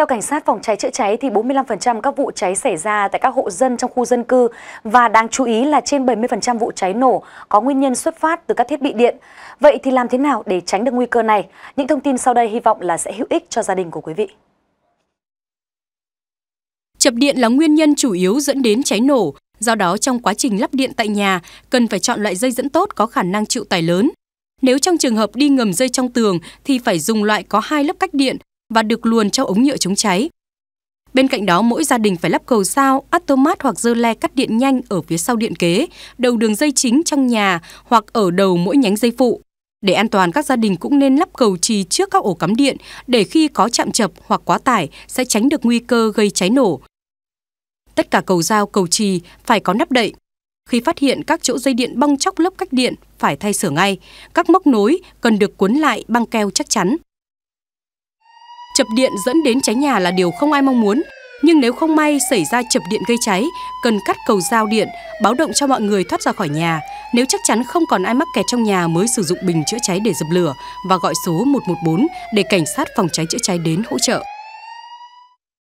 Theo cảnh sát phòng cháy chữa cháy thì 45% các vụ cháy xảy ra tại các hộ dân trong khu dân cư và đáng chú ý là trên 70% vụ cháy nổ có nguyên nhân xuất phát từ các thiết bị điện. Vậy thì làm thế nào để tránh được nguy cơ này? Những thông tin sau đây hy vọng là sẽ hữu ích cho gia đình của quý vị. Chập điện là nguyên nhân chủ yếu dẫn đến cháy nổ, do đó trong quá trình lắp điện tại nhà cần phải chọn loại dây dẫn tốt có khả năng chịu tải lớn. Nếu trong trường hợp đi ngầm dây trong tường thì phải dùng loại có hai lớp cách điện và được luồn trong ống nhựa chống cháy. Bên cạnh đó, mỗi gia đình phải lắp cầu sao, atomat hoặc dơ le cắt điện nhanh ở phía sau điện kế, đầu đường dây chính trong nhà hoặc ở đầu mỗi nhánh dây phụ. Để an toàn, các gia đình cũng nên lắp cầu trì trước các ổ cắm điện để khi có chạm chập hoặc quá tải sẽ tránh được nguy cơ gây cháy nổ. Tất cả cầu dao, cầu trì phải có nắp đậy. Khi phát hiện các chỗ dây điện bong chóc lớp cách điện phải thay sửa ngay. Các mốc nối cần được cuốn lại băng keo chắc chắn. Chập điện dẫn đến cháy nhà là điều không ai mong muốn, nhưng nếu không may xảy ra chập điện gây cháy, cần cắt cầu giao điện, báo động cho mọi người thoát ra khỏi nhà. Nếu chắc chắn không còn ai mắc kẹt trong nhà mới sử dụng bình chữa cháy để dập lửa và gọi số 114 để cảnh sát phòng cháy chữa cháy đến hỗ trợ.